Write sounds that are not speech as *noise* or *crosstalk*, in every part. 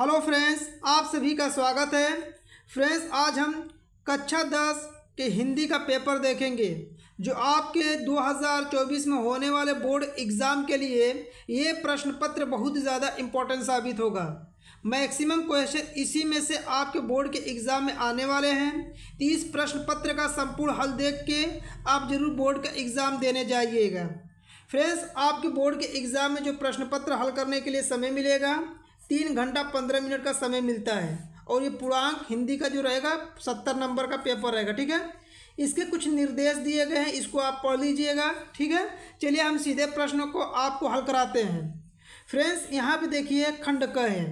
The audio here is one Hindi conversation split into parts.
हेलो फ्रेंड्स आप सभी का स्वागत है फ्रेंड्स आज हम कक्षा दस के हिंदी का पेपर देखेंगे जो आपके 2024 में होने वाले बोर्ड एग्ज़ाम के लिए ये प्रश्न पत्र बहुत ज़्यादा इम्पोर्टेंट साबित होगा मैक्सिमम क्वेश्चन इसी में से आपके बोर्ड के एग्ज़ाम में आने वाले हैं तो इस प्रश्न पत्र का संपूर्ण हल देख के आप जरूर बोर्ड का एग्ज़ाम देने जाइएगा फ्रेंड्स आपके बोर्ड के एग्ज़ाम में जो प्रश्न पत्र हल करने के लिए समय मिलेगा तीन घंटा पंद्रह मिनट का समय मिलता है और ये पूर्णांक हिंदी का जो रहेगा सत्तर नंबर का पेपर रहेगा ठीक है इसके कुछ निर्देश दिए गए हैं इसको आप पढ़ लीजिएगा ठीक है चलिए हम सीधे प्रश्नों को आपको हल कराते हैं फ्रेंड्स यहाँ पे देखिए खंड क है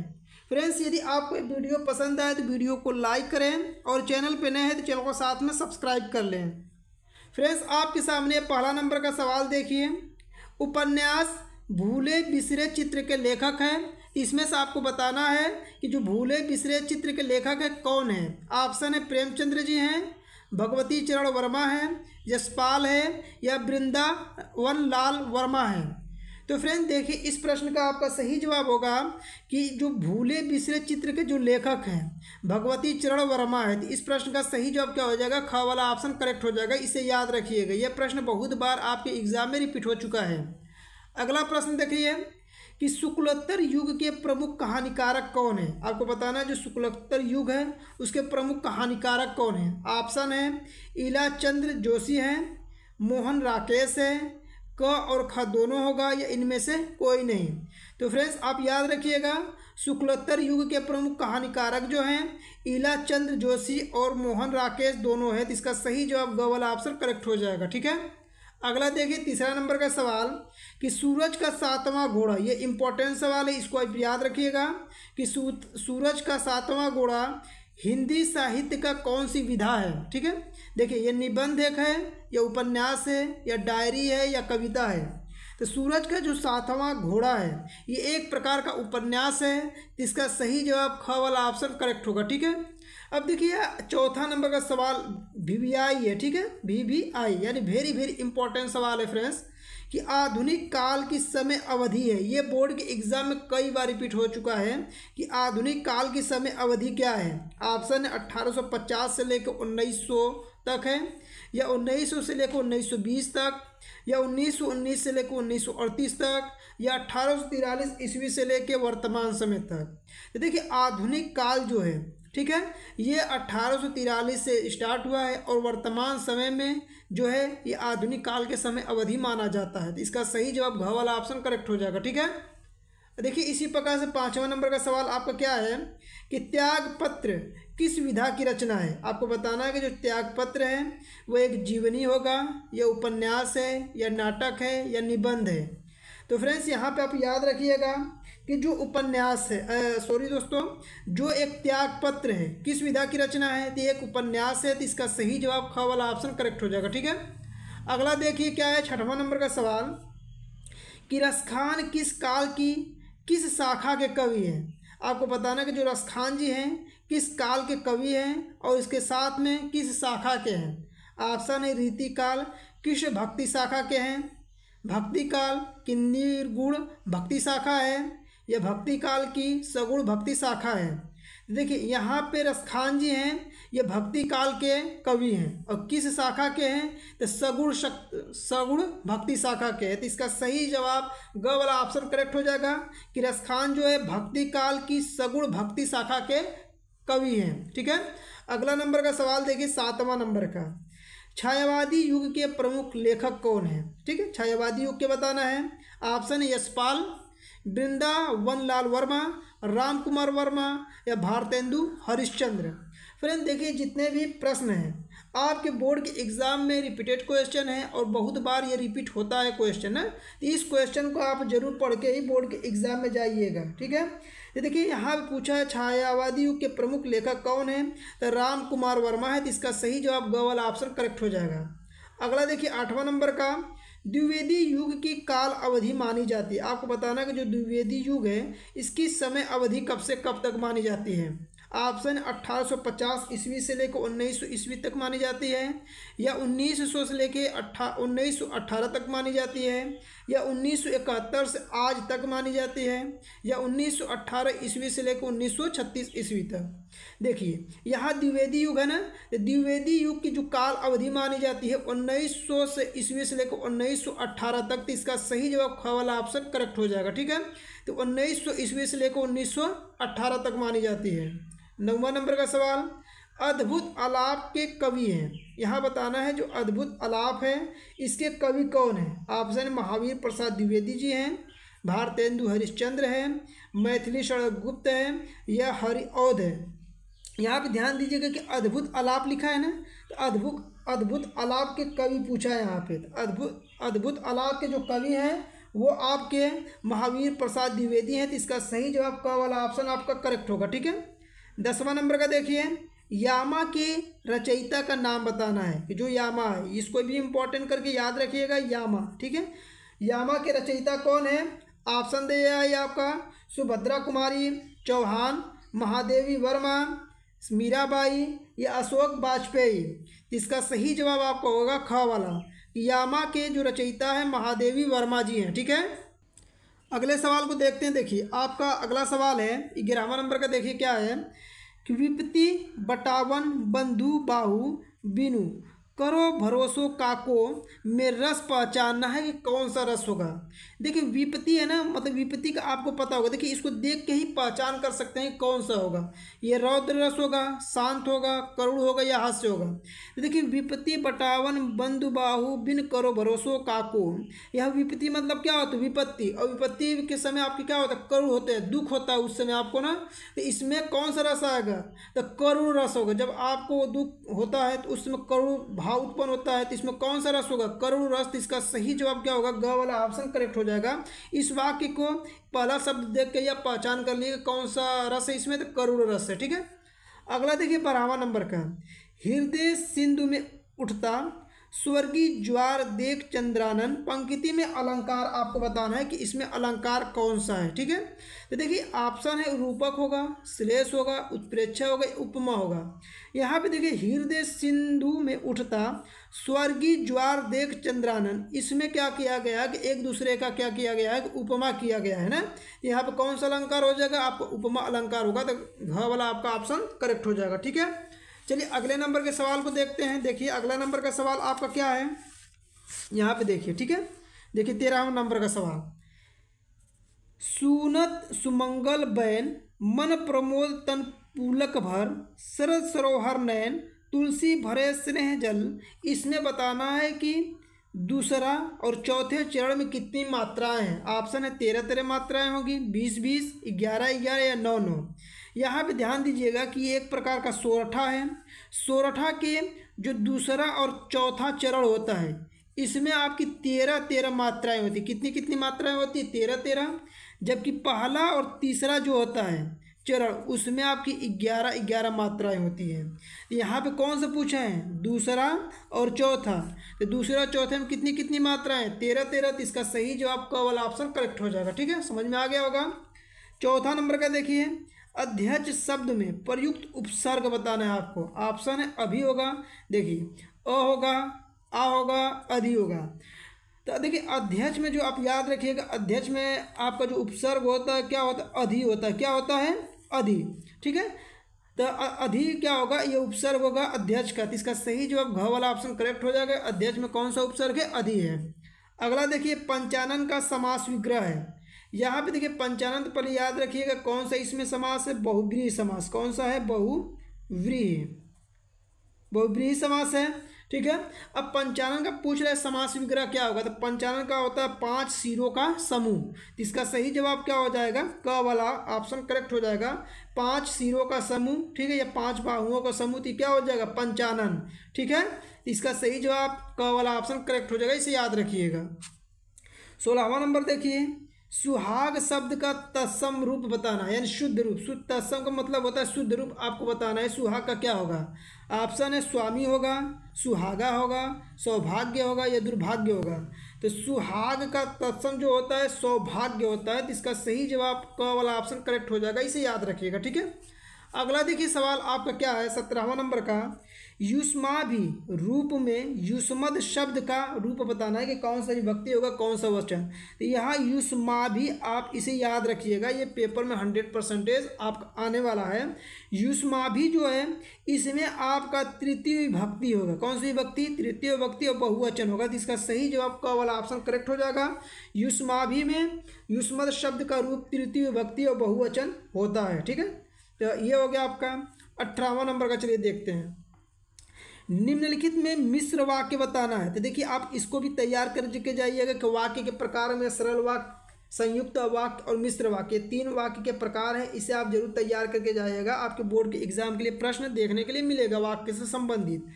फ्रेंड्स यदि आपको वीडियो पसंद आए तो वीडियो को लाइक करें और चैनल पे नए हैं तो चैनल को साथ में सब्सक्राइब कर लें फ्रेंड्स आपके सामने पहला नंबर का सवाल देखिए उपन्यास भूले बिसरे चित्र के लेखक हैं इसमें से आपको बताना है कि जो भूले बिसरे चित्र के लेखक है कौन है ऑप्शन है प्रेमचंद्र जी हैं भगवती चरण वर्मा हैं यशपाल है या वृंदा वन लाल वर्मा है तो फ्रेंड देखिए इस प्रश्न का आपका सही जवाब होगा कि जो भूले बिसरे चित्र के जो लेखक हैं भगवती चरण वर्मा है तो इस प्रश्न का सही जवाब क्या हो जाएगा ख वाला ऑप्शन करेक्ट हो जाएगा इसे याद रखिएगा यह प्रश्न बहुत बार आपके एग्जाम में रिपीट हो चुका है अगला प्रश्न देखिए कि शुक्लोत्तर युग के प्रमुख कहानीकारक कौन है आपको बताना है जो शुक्लोत्तर युग है उसके प्रमुख कहानीकारक कौन है ऑप्शन है इला चंद्र जोशी हैं मोहन राकेश है क और ख दोनों होगा या इनमें से कोई नहीं तो फ्रेंड्स आप याद रखिएगा शुक्लोत्तर युग के प्रमुख कहानीकारक जो हैं इला चंद्र जोशी और मोहन राकेश दोनों हैं तो इसका सही जवाब गवल ऑप्शन करेक्ट हो जाएगा ठीक है अगला देखिए तीसरा नंबर का सवाल कि सूरज का सातवां घोड़ा ये इम्पोर्टेंट सवाल है इसको आप याद रखिएगा कि सूरज का सातवां घोड़ा हिंदी साहित्य का कौन सी विधा है ठीक है देखिए ये निबंध एक है या उपन्यास है या डायरी है या कविता है तो सूरज का जो सातवां घोड़ा है ये एक प्रकार का उपन्यास है इसका सही जवाब ख वाला ऑप्शन करेक्ट होगा ठीक है अब देखिए चौथा नंबर का सवाल वी वी आई है ठीक है वी वी आई यानी वेरी वेरी इंपॉर्टेंट सवाल है फ्रेंड्स कि आधुनिक काल की समय अवधि है ये बोर्ड के एग्जाम में कई बार रिपीट हो चुका है कि आधुनिक काल की समय अवधि क्या है ऑप्शन है 1850 से लेकर 1900 तक है या 1900 से लेकर 1920 तक या 1919 से लेकर 1938 तक या अट्ठारह ईस्वी से लेकर वर्तमान समय तक तो देखिए आधुनिक काल जो है ठीक है ये अट्ठारह से स्टार्ट हुआ है और वर्तमान समय में जो है ये आधुनिक काल के समय अवधि माना जाता है तो इसका सही जवाब घ वाला ऑप्शन करेक्ट हो जाएगा ठीक है देखिए इसी प्रकार से पाँचवा नंबर का सवाल आपका क्या है कि त्यागपत्र किस विधा की रचना है आपको बताना है कि जो त्यागपत्र है वो एक जीवनी होगा या उपन्यास है या नाटक है या निबंध है तो फ्रेंड्स यहाँ पे आप याद रखिएगा कि जो उपन्यास है सॉरी दोस्तों जो एक त्याग पत्र है किस विधा की रचना है तो एक उपन्यास है तो इसका सही जवाब ख वाला ऑप्शन करेक्ट हो जाएगा ठीक है अगला देखिए क्या है छठवां नंबर का सवाल कि रसखान किस काल की किस शाखा के कवि हैं आपको बताना कि जो रसखान जी हैं किस काल के कवि हैं और इसके साथ में किस शाखा के हैं ऑप्शन है रीति काल किस भक्ति शाखा के हैं भक्ति काल की निर्गुण भक्ति शाखा है यह भक्ति काल की सगुण भक्ति शाखा है देखिए यहाँ पे रसखान जी हैं ये भक्ति काल के कवि हैं और किस शाखा के हैं तो सगुण शक्त सगुण भक्ति शाखा के हैं तो इसका सही जवाब ग वाला ऑप्शन करेक्ट हो जाएगा कि रसखान जो है भक्ति काल की सगुण भक्ति शाखा के कवि हैं ठीक है अगला नंबर का सवाल देखिए सातवां नंबर का छायावादी युग के प्रमुख लेखक कौन हैं ठीक है छायावादी युग के बताना है ऑप्शन यशपाल वृंदा वनलाल वर्मा राम कुमार वर्मा या भारतेंदु हरिश्चंद्र फ्रेंड देखिए जितने भी प्रश्न हैं आपके बोर्ड के एग्ज़ाम में रिपीटेड क्वेश्चन है और बहुत बार ये रिपीट होता है क्वेश्चन है तो इस क्वेश्चन को आप जरूर पढ़ के ही बोर्ड के एग्ज़ाम में जाइएगा ठीक है ये देखिए यहाँ पर पूछा है छायावादी युग के प्रमुख लेखक कौन है तो राम कुमार वर्मा है तो इसका सही जवाब ग वाला ऑप्शन करेक्ट हो जाएगा अगला देखिए आठवां नंबर का द्विवेदी युग की काल अवधि मानी जाती है आपको बताना कि जो द्विवेदी युग है इसकी समय अवधि कब से कब तक मानी जाती है ऑप्शन 1850 ईस्वी से लेकर 1900 ईस्वी तक मानी जाती है या 1900 से लेकर अट्ठा उन्नीस तक मानी जाती है या 1971 से आज तक मानी जाती है या 1918 ईस्वी से लेकर 1936 ईस्वी तक देखिए यहाँ द्विवेदी युग है ना तो द्विवेदी युग की जो काल अवधि मानी जाती है 1900 से ईस्वी से लेकर 1918 तक तो इसका सही जवाब खवाला वाला ऑप्शन करेक्ट हो जाएगा ठीक है तो 1900 ईस्वी से लेकर 1918 तक मानी जाती है नौवा नंबर का सवाल अद्भुत अलाप के कवि हैं यहाँ बताना है जो अद्भुत अलाप है इसके कवि कौन हैं ऑप्शन महावीर प्रसाद द्विवेदी जी हैं भारतेंदु हरिश्चंद्र हैं मैथिली शरण गुप्त हैं या हरिऔध है यहाँ पर ध्यान दीजिएगा कि अद्भुत अलाप लिखा है ना तो अद्भुत अद्भुत अलाप के कवि पूछा है यहाँ पे तो अद्भुत अद्भुत अलाप के जो कवि हैं वो आपके महावीर प्रसाद द्विवेदी हैं तो इसका सही जवाब का वाला ऑप्शन आपका करेक्ट होगा ठीक है दसवां नंबर का देखिए यामा के रचयिता का नाम बताना है कि जो यामा है इसको भी इम्पोर्टेंट करके याद रखिएगा यामा ठीक है यामा के रचयिता कौन है ऑप्शन दे है आपका सुभद्रा कुमारी चौहान महादेवी वर्मा मीराबाई या अशोक वाजपेयी इसका सही जवाब आपका होगा ख वाला यामा के जो रचयिता है महादेवी वर्मा जी हैं ठीक है अगले सवाल को देखते हैं देखिए आपका अगला सवाल है ग्यारहवा नंबर का देखिए क्या है विपति बटावन बंधु बाहु बिनु करो भरोसों काको में रस पहचानना है कि कौन सा रस होगा देखिए विपत्ति है ना मतलब विपत्ति का आपको पता होगा देखिए इसको देख के ही पहचान कर सकते हैं कौन सा होगा ये रौद्र रस होगा शांत होगा करुण होगा या हास्य होगा देखिए विपत्ति बटावन बंधु बाहु बिन करो भरोसों काको यह विपत्ति मतलब क्या होता है विपत्ति और विपत्ति के समय आपके क्या होता है करुण होते हैं दुख होता है उस समय आपको ना तो इसमें कौन सा रस आएगा तो करुण रस होगा जब आपको दुख होता है तो उसमें करुण भाव उत्पन्न होता है तो इसमें कौन सा रस होगा करुण रस तो इसका सही जवाब क्या होगा ग वाला ऑप्शन करेक्ट हो जाएगा इस वाक्य को पहला शब्द देख के या पहचान कर लिए कौन सा रस है इसमें तो करुण रस है ठीक है अगला देखिए बारहवा नंबर का हृदय सिंधु में उठता स्वर्गीय ज्वार देख चंद्रानन पंक्ति में अलंकार आपको बताना है कि इसमें अलंकार कौन सा है ठीक है तो देखिए ऑप्शन है रूपक होगा श्लेष होगा उत्प्रेक्षा होगा उपमा होगा यहाँ पे देखिए हृदय सिंधु में उठता स्वर्गीय ज्वार देख चंद्रानन इसमें क्या किया गया कि एक दूसरे का क्या किया गया है कि उपमा किया गया है ना तो यहाँ पर कौन सा अलंकार हो जाएगा आपको उपमा अलंकार होगा तो घ वाला आपका ऑप्शन करेक्ट हो जाएगा ठीक है चलिए अगले नंबर के सवाल को देखते हैं देखिए अगला नंबर का सवाल आपका क्या है यहाँ पे देखिए ठीक है देखिए तेरहवा नंबर का सवाल सुनत सुमंगल बैन मन प्रमोद तन पुलक भर सरद सरोहर नयन तुलसी भरे स्नेह जल इसने बताना है कि दूसरा और चौथे चरण में कितनी मात्राएं हैं ऑप्शन है तेरह तेरह मात्राएं होगी बीस बीस ग्यारह ग्यारह या नौ नौ यहाँ पे ध्यान दीजिएगा कि ये एक प्रकार का सोरठा है सोरठा के जो दूसरा और चौथा चरण होता है इसमें आपकी तेरह तेरह मात्राएं होती कितनी कितनी मात्राएं होती है तेरह तेरह जबकि पहला और तीसरा जो होता है चरण उसमें आपकी ग्यारह ग्यारह मात्राएं होती हैं यहाँ पे कौन सा पूछा है दूसरा और चौथा तो दूसरा चौथे में कितनी कितनी मात्राएं तेरह तेरह तो इसका सही जवाब का वाला ऑप्शन करेक्ट हो जाएगा ठीक है समझ में आ गया होगा चौथा नंबर का देखिए अध्यक्ष शब्द में प्रयुक्त उपसर्ग बताना है आपको ऑप्शन है अभी होगा देखिए अ होगा आ होगा अधि होगा तो देखिए अध्यक्ष में जो आप याद रखिएगा अध्यक्ष में आपका जो उपसर्ग होता है क्या होता है अधि होता है क्या होता है अधि ठीक है तो अधि क्या होगा ये उपसर्ग होगा अध्यक्ष का तो इसका सही जो अब घ वाला ऑप्शन करेक्ट हो जाएगा अध्यक्ष में कौन सा उपसर्ग है अधि है अगला देखिए पंचानन का समास विग्रह है यहाँ पे देखिए पंचानंद पर याद रखिएगा कौन सा इसमें समास है बहुव्रीही समास कौन सा है बहुव्रीही बहुव्रीही समास है ठीक है अब पंचानन का पूछ रहा है समास विग्रह क्या होगा तो पंचानन का होता है पांच सिरों का समूह इसका सही जवाब क्या हो जाएगा क वाला ऑप्शन करेक्ट हो जाएगा पांच सिरों का समूह ठीक है या पांच बाहुओं का समूह तो क्या हो जाएगा पंचानन ठीक है इसका सही जवाब क वाला ऑप्शन करेक्ट हो जाएगा इसे याद रखिएगा सोलहवा नंबर देखिए सुहाग शब्द का तत्सम रूप बताना है यानी शुद्ध रूप शुद्ध तत्सम का मतलब होता है शुद्ध रूप आपको बताना है सुहाग का क्या होगा ऑप्शन है स्वामी होगा सुहागा होगा सौभाग्य होगा या दुर्भाग्य होगा तो सुहाग का तत्सम जो होता है सौभाग्य होता है तो इसका सही जवाब का वाला ऑप्शन करेक्ट हो जाएगा इसे याद रखिएगा ठीक है अगला देखिए सवाल आपका क्या है सत्रहवा नंबर का युष्मा भी रूप में युष्मद शब्द का रूप बताना है कि कौन सा विभक्ति होगा कौन सा वचन तो यहाँ युष्मा भी आप इसे याद रखिएगा ये पेपर में हंड्रेड परसेंटेज आप आने वाला है युष्मा भी जो है इसमें आपका तृतीय विभक्ति होगा कौन सी विभक्ति तृतीय विभक्ति और बहुवचन होगा तो इसका सही जवाब का वाला ऑप्शन करेक्ट हो जाएगा युष्मा भी में युष्मद शब्द का रूप तृतीय विभक्ति और बहुवचन होता है ठीक है तो ये हो गया आपका अट्ठावन नंबर का चलिए देखते हैं निम्नलिखित में मिश्र वाक्य बताना है तो देखिए आप इसको भी तैयार करके जाइएगा कि वाक्य के प्रकार में सरल वाक्य संयुक्त वाक्य और मिश्र वाक्य तीन वाक्य के प्रकार हैं इसे आप जरूर तैयार करके जाइएगा आपके बोर्ड के एग्जाम के लिए प्रश्न देखने के लिए मिलेगा वाक्य से संबंधित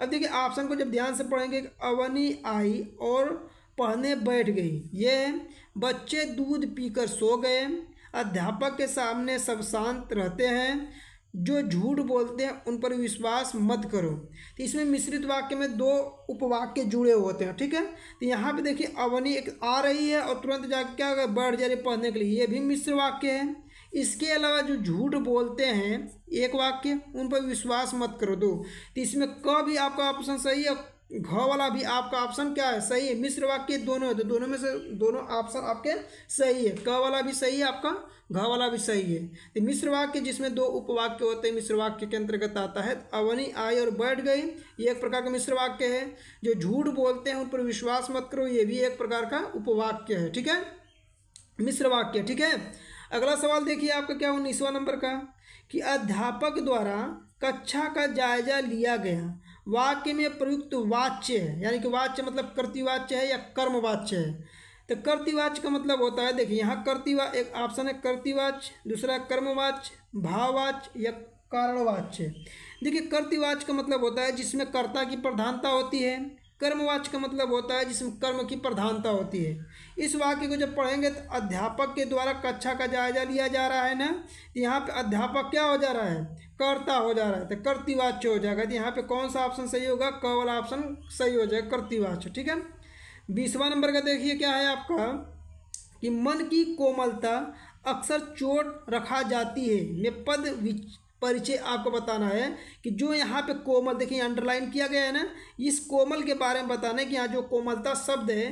अब देखिए ऑप्शन को जब ध्यान से पढ़ेंगे अवनी आई और पढ़ने बैठ गई ये बच्चे दूध पीकर सो गए अध्यापक के सामने सब शांत रहते हैं जो झूठ बोलते हैं उन पर विश्वास मत करो तो इसमें मिश्रित वाक्य में दो उपवाक्य जुड़े होते हैं ठीक है तो यहाँ पे देखिए अवनी एक आ रही है और तुरंत जाकर क्या होगा बढ़ जा रही पढ़ने के लिए ये भी मिश्र वाक्य है इसके अलावा जो झूठ बोलते हैं एक वाक्य उन पर विश्वास मत करो दो तो इसमें क भी आपका ऑप्शन सही है घ वाला भी आपका ऑप्शन क्या है सही है मिश्र वाक्य दोनों है तो दोनों में से दोनों ऑप्शन आपके सही है क वाला भी सही है आपका घ वाला भी सही है तो मिश्र वाक्य जिसमें दो उपवाक्य होते हैं मिश्र वाक्य के अंतर्गत आता है तो अवनी आई और बैठ गई ये एक प्रकार का मिश्र वाक्य है जो झूठ बोलते हैं उन पर विश्वास मत करो ये भी एक प्रकार का उपवाक्य है ठीक है मिश्र वाक्य ठीक है अगला सवाल देखिए आपका क्या उन्नीसवा नंबर का कि अध्यापक द्वारा कक्षा का जायजा लिया गया वाक्य में प्रयुक्त वाच्य है यानी कि वाच्य मतलब कर्तिवाच्य है या कर्मवाच्य है तो कर्तिवाच्य का मतलब होता है देखिए यहाँ कर्तिवा एक ऑप्शन है कर्तिवाच्य दूसरा कर्मवाच्य भाववाच्य या कारणवाच्य देखिए कर्तिवाच्य का मतलब होता है जिसमें कर्ता की प्रधानता होती है कर्मवाच्य का मतलब होता है जिसमें कर्म की प्रधानता होती है इस वाक्य को जब पढ़ेंगे तो अध्यापक के द्वारा कक्षा का जायजा लिया जा रहा है ना तो यहाँ पे अध्यापक क्या हो जा रहा है कर्ता हो जा रहा है तो कर्तिवाच्य हो जाएगा तो यहाँ पे कौन सा ऑप्शन सही होगा क वाला ऑप्शन सही हो जाएगा कर्तिवाच्य ठीक है बीसवा नंबर का देखिए क्या है आपका कि मन की कोमलता अक्सर चोट रखा जाती है में पद विच परिचय आपको बताना है कि जो यहाँ पे कोमल देखिए अंडरलाइन किया गया है ना इस कोमल के बारे में बताना है कि यहाँ जो कोमलता शब्द है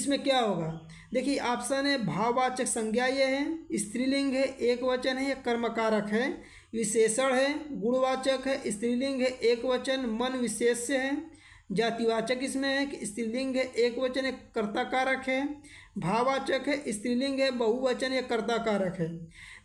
इसमें क्या होगा देखिए ऑप्शन है भाववाचक संज्ञा ये है स्त्रीलिंग है एक वचन है कर्मकारक है विशेषण है गुणवाचक है स्त्रीलिंग है एक वचन मन विशेष है जातिवाचक इसमें है कि स्त्रीलिंग है एक वचन है कर्ताकारक है भाववाचक है स्त्रीलिंग है बहुवचन या कर्ता कारक है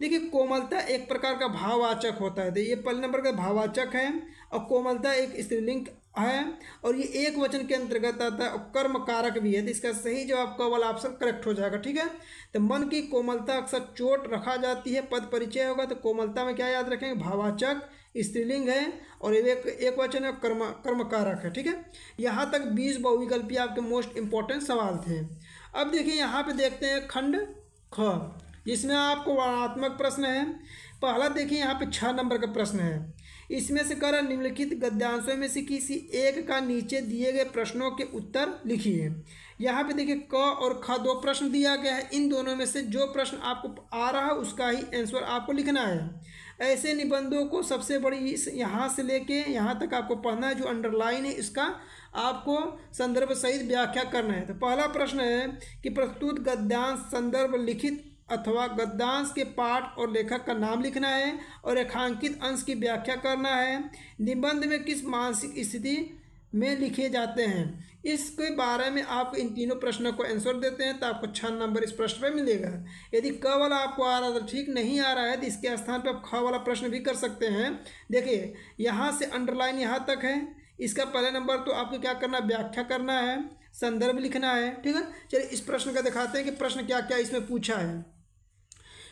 देखिए कोमलता एक प्रकार का भाववाचक होता है तो ये पहले नंबर का भाववाचक है और कोमलता एक स्त्रीलिंग है और ये एक वचन के अंतर्गत आता है और कर्म कारक भी है तो इसका सही जवाब का वाला ऑप्शन करेक्ट हो जाएगा ठीक है तो मन की कोमलता अक्सर चोट रखा जाती है पद परिचय होगा तो कोमलता में क्या याद रखेंगे भावाचक स्त्रीलिंग है और एक एक वचन है कर्म कर्म कारक है ठीक है यहाँ तक बीस बहुविकल्पी आपके मोस्ट इंपॉर्टेंट सवाल थे अब देखिए यहाँ पे देखते हैं खंड ख जिसमें आपको वर्णात्मक प्रश्न है पहला देखिए यहाँ पे छः नंबर का प्रश्न है इसमें से कर निम्नलिखित गद्यांशों में से किसी एक का नीचे दिए गए प्रश्नों के उत्तर लिखिए यहाँ पे देखिए क और ख दो प्रश्न दिया गया है इन दोनों में से जो प्रश्न आपको आ रहा है उसका ही आंसर आपको लिखना है ऐसे निबंधों को सबसे बड़ी इस यहाँ से लेके यहाँ तक आपको पढ़ना है जो अंडरलाइन है इसका आपको संदर्भ सहित व्याख्या करना है तो पहला प्रश्न है कि प्रस्तुत गद्यांश संदर्भ लिखित अथवा गद्यांश के पाठ और लेखक का नाम लिखना है और रेखांकित अंश की व्याख्या करना है निबंध में किस मानसिक स्थिति में लिखे जाते हैं इसके बारे में आप इन तीनों प्रश्नों को आंसर देते हैं तो आपको छः नंबर इस प्रश्न पर मिलेगा यदि क वाला आपको आ रहा है तो ठीक नहीं आ रहा है तो इसके स्थान पर आप ख वाला प्रश्न भी कर सकते हैं देखिए यहाँ से अंडरलाइन यहाँ तक है इसका पहला नंबर तो आपको क्या करना व्याख्या करना है संदर्भ लिखना है ठीक है चलिए इस प्रश्न का दिखाते हैं कि प्रश्न क्या क्या इसमें पूछा है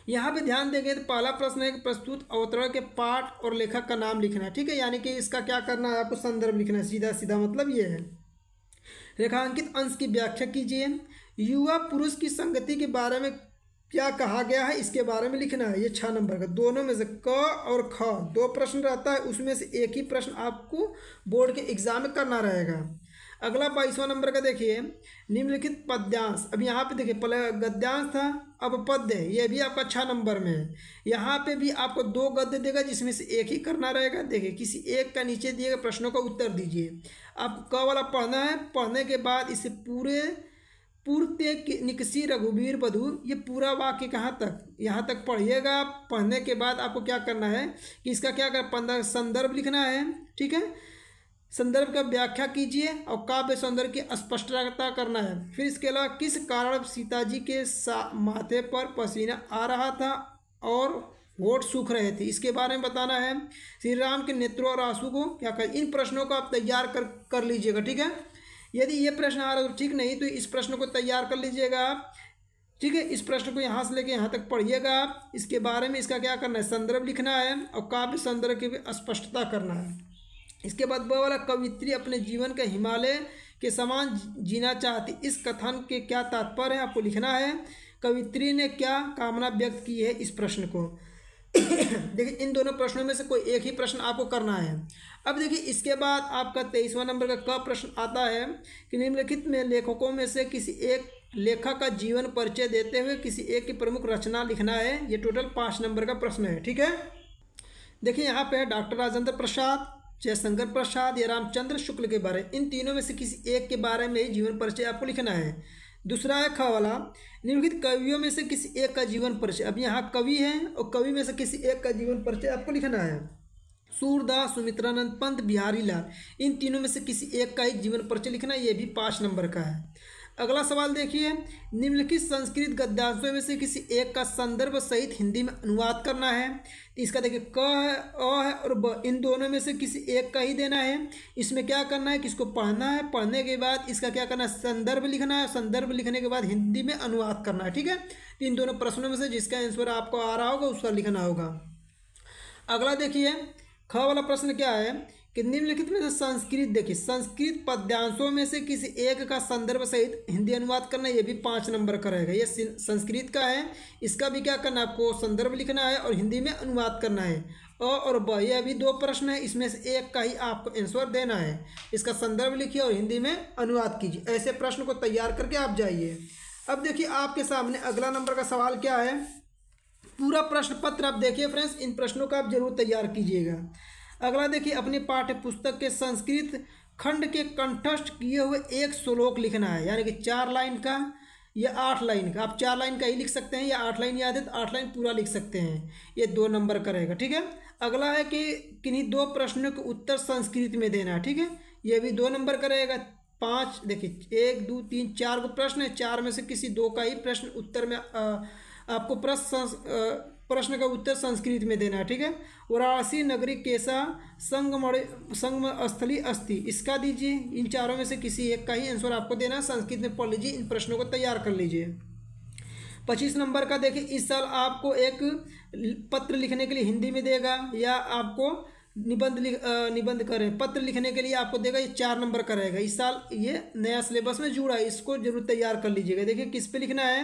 यहाँ पे ध्यान देंगे तो पहला प्रश्न है कि प्रस्तुत अवतरण के पाठ और लेखक का नाम लिखना है ठीक है यानी कि इसका क्या करना है आपको संदर्भ लिखना है सीधा सीधा मतलब ये है रेखांकित अंश की व्याख्या कीजिए युवा पुरुष की संगति के बारे में क्या कहा गया है इसके बारे में लिखना है ये छः नंबर का दोनों में से क और ख दो प्रश्न रहता है उसमें से एक ही प्रश्न आपको बोर्ड के एग्जाम में करना रहेगा अगला बाईसवा नंबर का देखिए निम्नलिखित पद्यांश अब यहाँ पे देखिए पहले गद्यांश था अब पद्य ये भी आपका छः नंबर में है यहाँ पे भी आपको दो गद्य देगा जिसमें से एक ही करना रहेगा देखिए किसी एक का नीचे दिए गए प्रश्नों का उत्तर दीजिए आपको क वाला पढ़ना है पढ़ने के बाद इसे पूरे पूर्ते निकसी रघुवीर बधु ये पूरा वाक्य कहाँ तक यहाँ तक पढ़िएगा पढ़ने के बाद आपको क्या करना है कि इसका क्या कर पंद्रह संदर्भ लिखना है ठीक है संदर्भ का व्याख्या कीजिए और काव्य सौंदर्य की स्पष्टता करना है फिर इसके अलावा किस कारण सीता जी के माथे पर पसीना आ रहा था और वोट सूख रहे थे इसके बारे में बताना है श्री राम के नेत्रों और आंसू को क्या कर इन प्रश्नों को आप तैयार कर कर लीजिएगा ठीक है यदि ये प्रश्न आ रहा तो ठीक नहीं तो इस प्रश्न को तैयार कर लीजिएगा आप ठीक है इस प्रश्न को यहाँ से लेके यहाँ तक पढ़िएगा आप इसके बारे में इसका क्या करना है संदर्भ लिखना है और काव्य संदर्भ की स्पष्टता करना है इसके बाद वह वाला कवित्री अपने जीवन का हिमालय के समान जीना चाहती इस कथन के क्या तात्पर्य है आपको लिखना है कवित्री ने क्या कामना व्यक्त की है इस प्रश्न को *coughs* देखिए इन दोनों प्रश्नों में से कोई एक ही प्रश्न आपको करना है अब देखिए इसके बाद आपका तेईसवा नंबर का क प्रश्न आता है कि निम्नलिखित में लेखकों में से किसी एक लेखक का जीवन परिचय देते हुए किसी एक की प्रमुख रचना लिखना है ये टोटल पाँच नंबर का प्रश्न है ठीक है देखिए यहाँ पे है डॉक्टर राजेंद्र प्रसाद जयशंकर प्रसाद या रामचंद्र शुक्ल के बारे इन तीनों में से किसी एक के बारे में जीवन परिचय आपको लिखना है दूसरा है खवाला निम्नलिखित कवियों में से किसी एक का जीवन परिचय अब यहाँ कवि है और कवि में से किसी एक का जीवन परिचय आपको लिखना है सूरदास सुमित्रानंद पंत बिहारी लाल इन तीनों में से किसी एक का ही जीवन परिचय लिखना ये भी पाँच नंबर का है अगला सवाल देखिए निम्नलिखित संस्कृत गद्यांशों में से किसी एक का संदर्भ सहित हिंदी में अनुवाद करना है इसका देखिए क है अ है और ब इन दोनों में से किसी एक का ही देना है इसमें क्या करना है किसको पढ़ना है पढ़ने के बाद इसका क्या करना है संदर्भ लिखना है संदर्भ लिखने के बाद हिंदी में अनुवाद करना है ठीक है तो इन दोनों प्रश्नों में से जिसका आंसर आपको आ रहा होगा उसका लिखना होगा अगला देखिए ख वाला प्रश्न क्या है कि निम्नलिखित में से संस्कृत देखिए संस्कृत पद्यांशों में से किसी एक का संदर्भ सहित हिंदी अनुवाद करना ये भी पाँच नंबर का रहेगा ये संस्कृत का है इसका भी क्या करना आपको संदर्भ लिखना है और हिंदी में अनुवाद करना है अ और ब ये अभी दो प्रश्न है इसमें से एक का ही आपको आंसर देना है इसका संदर्भ लिखिए और हिंदी में अनुवाद कीजिए ऐसे प्रश्न को तैयार करके आप जाइए अब देखिए आपके सामने अगला नंबर का सवाल क्या है पूरा प्रश्न पत्र आप देखिए फ्रेंड्स इन प्रश्नों का आप जरूर तैयार कीजिएगा अगला देखिए अपने पाठ्य पुस्तक के संस्कृत खंड के कंठस्थ किए हुए एक श्लोक लिखना है यानी कि चार लाइन का या आठ लाइन का आप चार लाइन का ही लिख सकते हैं या आठ लाइन याद है तो आठ लाइन पूरा लिख सकते हैं ये दो नंबर का रहेगा ठीक है अगला है कि किन्हीं दो प्रश्नों के उत्तर संस्कृत में देना है ठीक है ये भी दो नंबर का रहेगा पाँच देखिए एक दो तीन चार को प्रश्न है चार में से किसी दो का ही प्रश्न उत्तर में आ, आपको प्रश्न प्रश्न का उत्तर संस्कृत में देना है ठीक है वाराणसी नगरी कैसा संगम संगम स्थली अस्थि इसका दीजिए इन चारों में से किसी एक का ही आंसर आपको देना संस्कृत में पढ़ लीजिए इन प्रश्नों को तैयार कर लीजिए पच्चीस नंबर का देखिए इस साल आपको एक पत्र लिखने के लिए हिंदी में देगा या आपको निबंध लिख निबंध करें पत्र लिखने के लिए आपको देगा ये चार नंबर का रहेगा इस साल ये नया सिलेबस में जुड़ा है इसको जरूर तैयार कर लीजिएगा देखिए किस पे लिखना है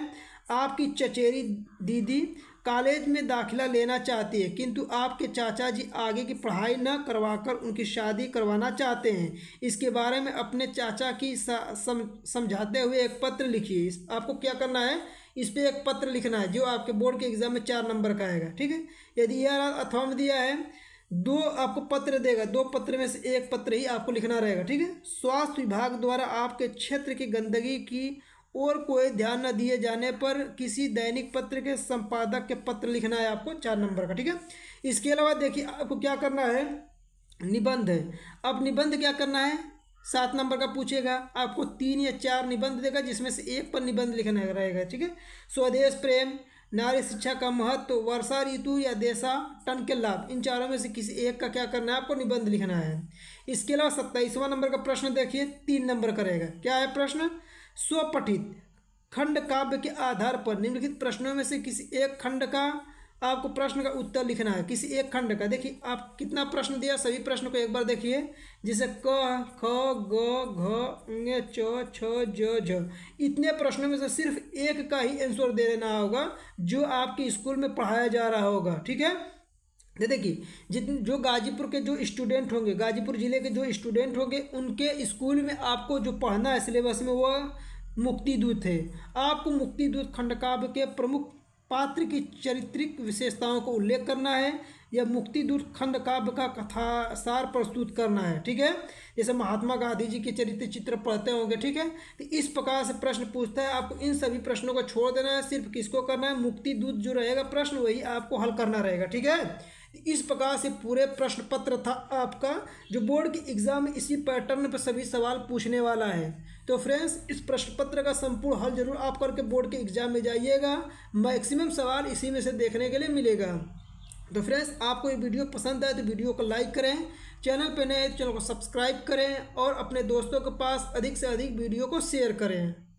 आपकी चचेरी दीदी कॉलेज में दाखिला लेना चाहती है किंतु आपके चाचा जी आगे की पढ़ाई न करवाकर उनकी शादी करवाना चाहते हैं इसके बारे में अपने चाचा की सम, समझाते हुए एक पत्र लिखिए आपको क्या करना है इस पर एक पत्र लिखना है जो आपके बोर्ड के एग्ज़ाम में चार नंबर का आएगा ठीक है यदि यह अथवा में दिया है दो आपको पत्र देगा दो पत्र में से एक पत्र ही आपको लिखना रहेगा ठीक है स्वास्थ्य विभाग द्वारा आपके क्षेत्र की गंदगी की और कोई ध्यान न दिए जाने पर किसी दैनिक पत्र के संपादक के पत्र लिखना है आपको चार नंबर का ठीक है इसके अलावा देखिए आपको क्या करना है निबंध है अब निबंध क्या करना है सात नंबर का पूछेगा आपको तीन या चार निबंध देगा जिसमें से एक पर निबंध लिखना रहेगा ठीक है स्वदेश प्रेम नारी शिक्षा का महत्व वर्षा ऋतु या देशा टन के लाभ इन चारों में से किसी एक का क्या करना है आपको निबंध लिखना है इसके अलावा सत्ताईसवा नंबर का प्रश्न देखिए तीन नंबर करेगा क्या है प्रश्न स्वपठित खंड काव्य के आधार पर निम्नलिखित प्रश्नों में से किसी एक खंड का आपको प्रश्न का उत्तर लिखना है किसी एक खंड का देखिए आप कितना प्रश्न दिया सभी प्रश्न को एक बार देखिए जिसे क ख ग घ च छ ज झ इतने प्रश्नों में से सिर्फ एक का ही आंसर दे देना होगा जो आपके स्कूल में पढ़ाया जा रहा होगा ठीक है तो देखिए जितने जो गाजीपुर के जो स्टूडेंट होंगे गाजीपुर ज़िले के जो स्टूडेंट होंगे उनके स्कूल में आपको जो पढ़ना है सिलेबस में वह मुक्ति दूत है आपको मुक्ति दूत खंडकाव्य के प्रमुख पात्र की चरित्रिक विशेषताओं को उल्लेख करना है या मुक्ति दूत खंड काव्य का कथा सार प्रस्तुत करना है ठीक है जैसे महात्मा गांधी जी के चरित्र चित्र पढ़ते होंगे ठीक है तो इस प्रकार से प्रश्न पूछता है आपको इन सभी प्रश्नों को छोड़ देना है सिर्फ किसको करना है मुक्ति दूत जो रहेगा प्रश्न वही आपको हल करना रहेगा ठीक है इस प्रकार से पूरे प्रश्न पत्र था आपका जो बोर्ड के एग्जाम में इसी पैटर्न पर सभी सवाल पूछने वाला है तो फ्रेंड्स इस प्रश्न पत्र का संपूर्ण हल जरूर आप करके बोर्ड के एग्जाम में जाइएगा मैक्सिमम सवाल इसी में से देखने के लिए मिलेगा तो फ्रेंड्स आपको ये वीडियो पसंद आए तो वीडियो को लाइक करें चैनल पर नए चैनल तो को सब्सक्राइब करें और अपने दोस्तों के पास अधिक से अधिक वीडियो को शेयर करें